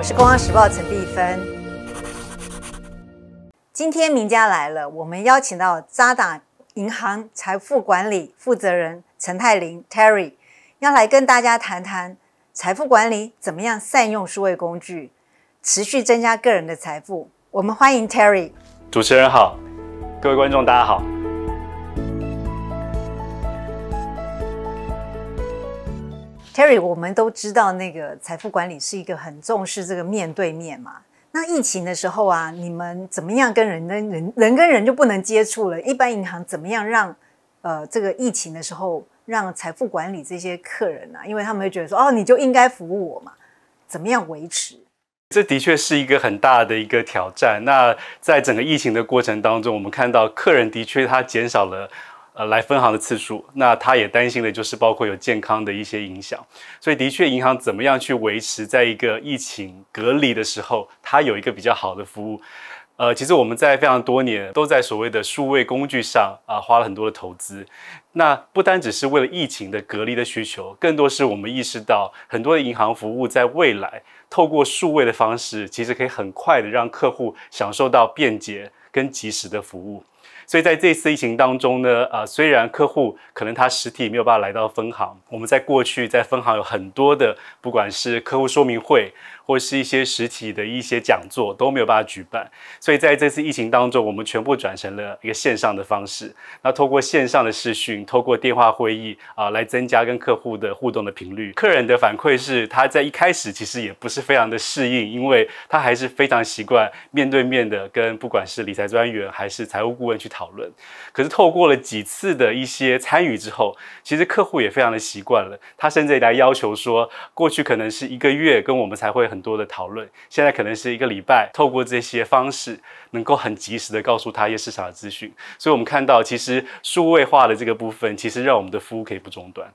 我是《公安时报》陈碧芬。今天名家来了，我们邀请到渣打银行财富管理负责人陈泰林 （Terry） 要来跟大家谈谈财富管理，怎么样善用数位工具，持续增加个人的财富。我们欢迎 Terry。主持人好，各位观众大家好。Harry，我们都知道那个财富管理是一个很重视这个面对面嘛。那疫情的时候啊，你们怎么样跟人跟人人跟人就不能接触了？一般银行怎么样让呃这个疫情的时候让财富管理这些客人啊，因为他们会觉得说哦，你就应该服务我嘛，怎么样维持？这的确是一个很大的一个挑战。那在整个疫情的过程当中，我们看到客人的确他减少了。呃，来分行的次数，那他也担心的就是包括有健康的一些影响，所以的确，银行怎么样去维持在一个疫情隔离的时候，它有一个比较好的服务。呃，其实我们在非常多年都在所谓的数位工具上啊，花了很多的投资。那不单只是为了疫情的隔离的需求，更多是我们意识到很多的银行服务在未来透过数位的方式，其实可以很快的让客户享受到便捷跟及时的服务。所以在这次疫情当中呢，啊，虽然客户可能他实体没有办法来到分行，我们在过去在分行有很多的，不管是客户说明会或是一些实体的一些讲座都没有办法举办。所以在这次疫情当中，我们全部转成了一个线上的方式。那通过线上的视讯，透过电话会议啊，来增加跟客户的互动的频率。客人的反馈是，他在一开始其实也不是非常的适应，因为他还是非常习惯面对面的跟不管是理财专员还是财务顾问去讨。讨论，可是透过了几次的一些参与之后，其实客户也非常的习惯了。他甚至来要求说，过去可能是一个月跟我们才会很多的讨论，现在可能是一个礼拜，透过这些方式能够很及时的告诉他一些市场的资讯。所以，我们看到其实数位化的这个部分，其实让我们的服务可以不中断。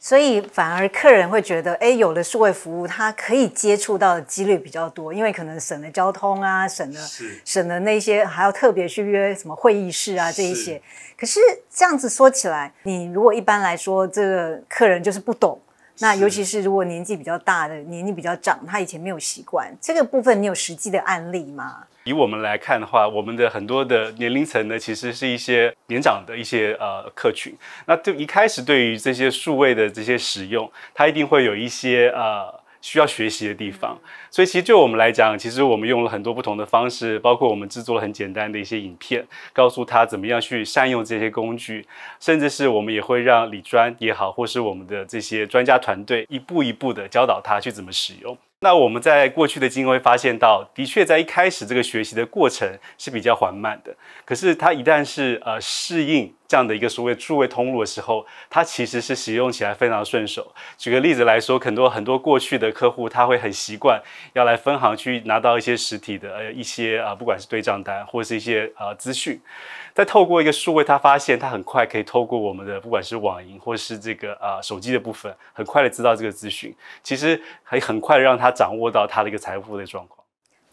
所以反而客人会觉得，哎，有了数位服务，他可以接触到的几率比较多，因为可能省了交通啊，省了省了那些还要特别去约什么会议室啊这一些。可是这样子说起来，你如果一般来说，这个客人就是不懂。那尤其是如果年纪比较大的、年纪比较长，他以前没有习惯这个部分，你有实际的案例吗？以我们来看的话，我们的很多的年龄层呢，其实是一些年长的一些呃客群，那就一开始对于这些数位的这些使用，它一定会有一些呃。需要学习的地方，所以其实就我们来讲，其实我们用了很多不同的方式，包括我们制作了很简单的一些影片，告诉他怎么样去善用这些工具，甚至是我们也会让李专也好，或是我们的这些专家团队一步一步的教导他去怎么使用。那我们在过去的经验会发现到，的确在一开始这个学习的过程是比较缓慢的，可是他一旦是呃适应。这样的一个所谓数位通路的时候，它其实是使用起来非常顺手。举个例子来说，很多很多过去的客户他会很习惯要来分行去拿到一些实体的呃一些啊，不管是对账单或者是一些啊资讯，再透过一个数位，他发现他很快可以透过我们的不管是网银或者是这个啊手机的部分，很快的知道这个资讯，其实以很快让他掌握到他的一个财富的状况。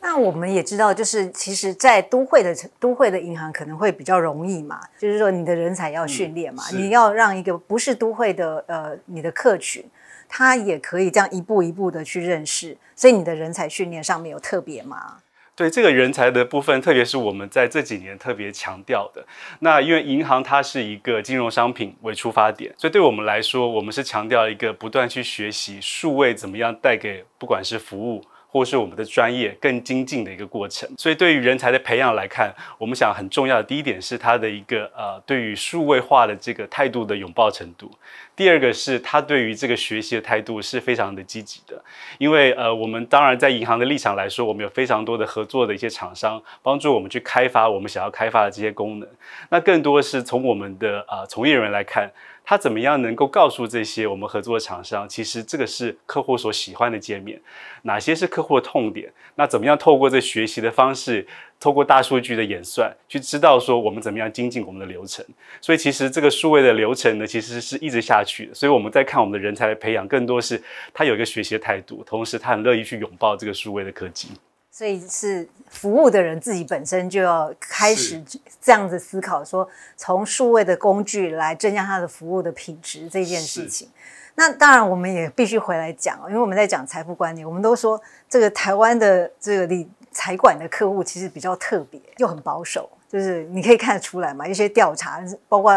那我们也知道，就是其实，在都会的都会的银行可能会比较容易嘛，就是说你的人才要训练嘛，你要让一个不是都会的呃你的客群，他也可以这样一步一步的去认识，所以你的人才训练上面有特别吗？对这个人才的部分，特别是我们在这几年特别强调的。那因为银行它是一个金融商品为出发点，所以对我们来说，我们是强调一个不断去学习数位怎么样带给不管是服务。或是我们的专业更精进的一个过程，所以对于人才的培养来看，我们想很重要的第一点是他的一个呃对于数位化的这个态度的拥抱程度，第二个是他对于这个学习的态度是非常的积极的，因为呃我们当然在银行的立场来说，我们有非常多的合作的一些厂商帮助我们去开发我们想要开发的这些功能，那更多是从我们的呃从业人员来看。他怎么样能够告诉这些我们合作的厂商，其实这个是客户所喜欢的界面，哪些是客户的痛点？那怎么样透过这学习的方式，透过大数据的演算去知道说我们怎么样精进我们的流程？所以其实这个数位的流程呢，其实是一直下去。的。所以我们在看我们的人才的培养，更多是他有一个学习的态度，同时他很乐意去拥抱这个数位的科技。所以是服务的人自己本身就要开始这样子思考，说从数位的工具来增加他的服务的品质这件事情。那当然，我们也必须回来讲哦，因为我们在讲财富管理，我们都说这个台湾的这个理财管的客户其实比较特别，又很保守，就是你可以看得出来嘛，一些调查，包括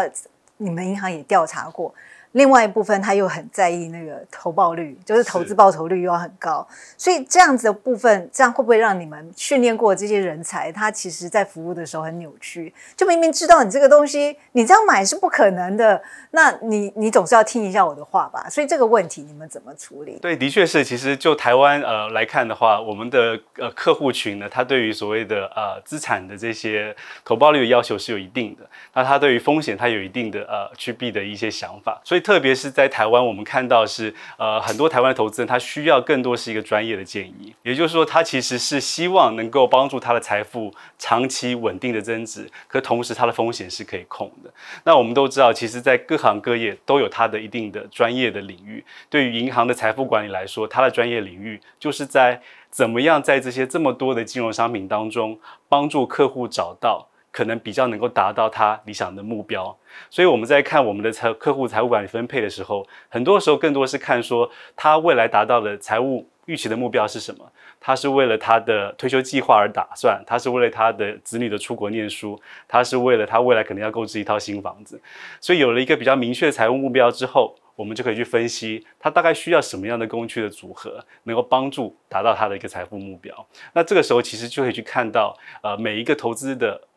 你们银行也调查过。另外一部分他又很在意那个投报率，就是投资报酬率又要很高，所以这样子的部分，这样会不会让你们训练过这些人才，他其实，在服务的时候很扭曲，就明明知道你这个东西，你这样买是不可能的，那你你总是要听一下我的话吧？所以这个问题你们怎么处理？对，的确是，其实就台湾呃来看的话，我们的呃客户群呢，他对于所谓的呃资产的这些投报率的要求是有一定的，那他对于风险他有一定的呃去避的一些想法，所以。特别是在台湾，我们看到是，呃，很多台湾的投资人他需要更多是一个专业的建议，也就是说，他其实是希望能够帮助他的财富长期稳定的增值，可同时他的风险是可以控的。那我们都知道，其实，在各行各业都有他的一定的专业的领域。对于银行的财富管理来说，它的专业领域就是在怎么样在这些这么多的金融商品当中帮助客户找到。可能比较能够达到他理想的目标，所以我们在看我们的财客户财务管理分配的时候，很多时候更多是看说他未来达到的财务预期的目标是什么？他是为了他的退休计划而打算，他是为了他的子女的出国念书，他是为了他未来可能要购置一套新房子，所以有了一个比较明确的财务目标之后，我们就可以去分析他大概需要什么样的工具的组合，能够帮助达到他的一个财富目标。那这个时候其实就可以去看到，呃，每一个投资的。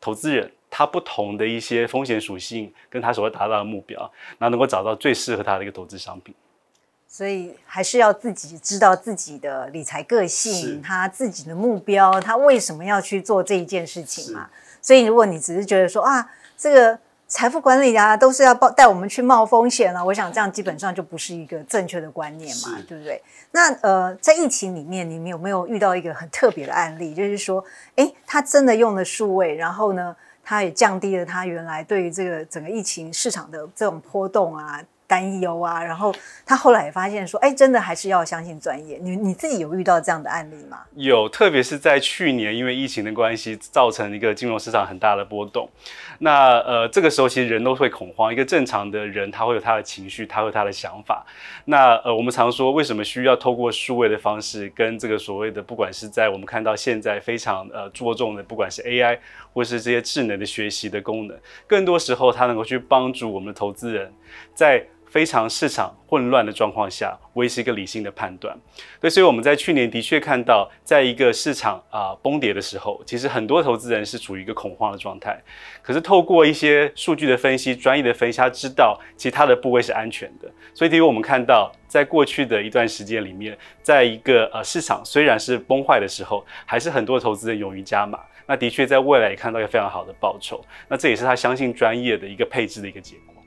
投资人他不同的一些风险属性，跟他所要达到的目标，那能够找到最适合他的一个投资商品。所以还是要自己知道自己的理财个性，他自己的目标，他为什么要去做这一件事情嘛？所以如果你只是觉得说啊，这个。财富管理啊，都是要抱带我们去冒风险了。我想这样基本上就不是一个正确的观念嘛，对不对？那呃，在疫情里面，你们有没有遇到一个很特别的案例，就是说，诶，他真的用了数位，然后呢，他也降低了他原来对于这个整个疫情市场的这种波动啊？担忧啊，然后他后来也发现说，哎，真的还是要相信专业。你你自己有遇到这样的案例吗？有，特别是在去年，因为疫情的关系，造成一个金融市场很大的波动。那呃，这个时候其实人都会恐慌。一个正常的人，他会有他的情绪，他会有他的想法。那呃，我们常说，为什么需要透过数位的方式，跟这个所谓的，不管是在我们看到现在非常呃着重的，不管是 AI 或是这些智能的学习的功能，更多时候它能够去帮助我们的投资人，在非常市场混乱的状况下，维持一个理性的判断，对，所以我们在去年的确看到，在一个市场啊崩跌的时候，其实很多投资人是处于一个恐慌的状态。可是透过一些数据的分析、专业的分析，他知道其他的部位是安全的。所以，我们看到在过去的一段时间里面，在一个呃市场虽然是崩坏的时候，还是很多投资人勇于加码。那的确在未来也看到一个非常好的报酬。那这也是他相信专业的一个配置的一个结果。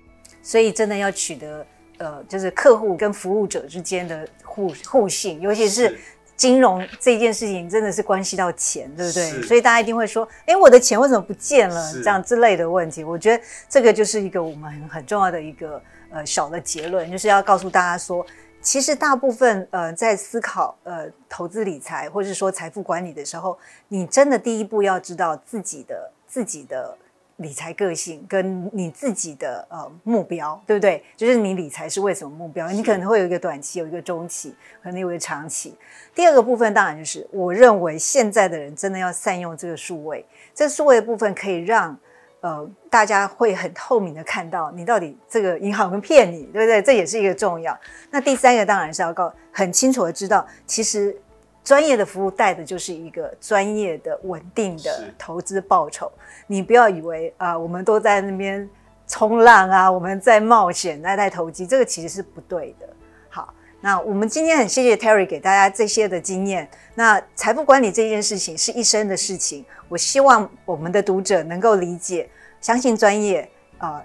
所以真的要取得，呃，就是客户跟服务者之间的互互信，尤其是金融这件事情，真的是关系到钱，对不对？所以大家一定会说，哎，我的钱为什么不见了？这样之类的问题，我觉得这个就是一个我们很很重要的一个呃小的结论，就是要告诉大家说，其实大部分呃在思考呃投资理财，或者说财富管理的时候，你真的第一步要知道自己的自己的。理财个性跟你自己的呃目标，对不对？就是你理财是为什么目标？你可能会有一个短期，有一个中期，可能有一个长期。第二个部分当然就是，我认为现在的人真的要善用这个数位，这数位的部分可以让呃大家会很透明的看到你到底这个银行没骗你，对不对？这也是一个重要。那第三个当然是要告很清楚的知道，其实。专业的服务带的就是一个专业的、稳定的投资报酬。你不要以为啊，我们都在那边冲浪啊，我们在冒险、在在投机，这个其实是不对的。好，那我们今天很谢谢 Terry 给大家这些的经验。那财富管理这件事情是一生的事情，我希望我们的读者能够理解，相信专业啊，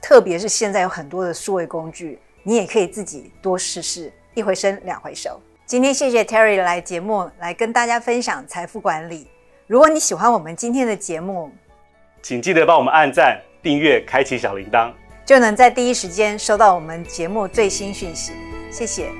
特别是现在有很多的数位工具，你也可以自己多试试，一回生，两回熟。今天谢谢 Terry 来节目，来跟大家分享财富管理。如果你喜欢我们今天的节目，请记得帮我们按赞、订阅、开启小铃铛，就能在第一时间收到我们节目最新讯息。谢谢。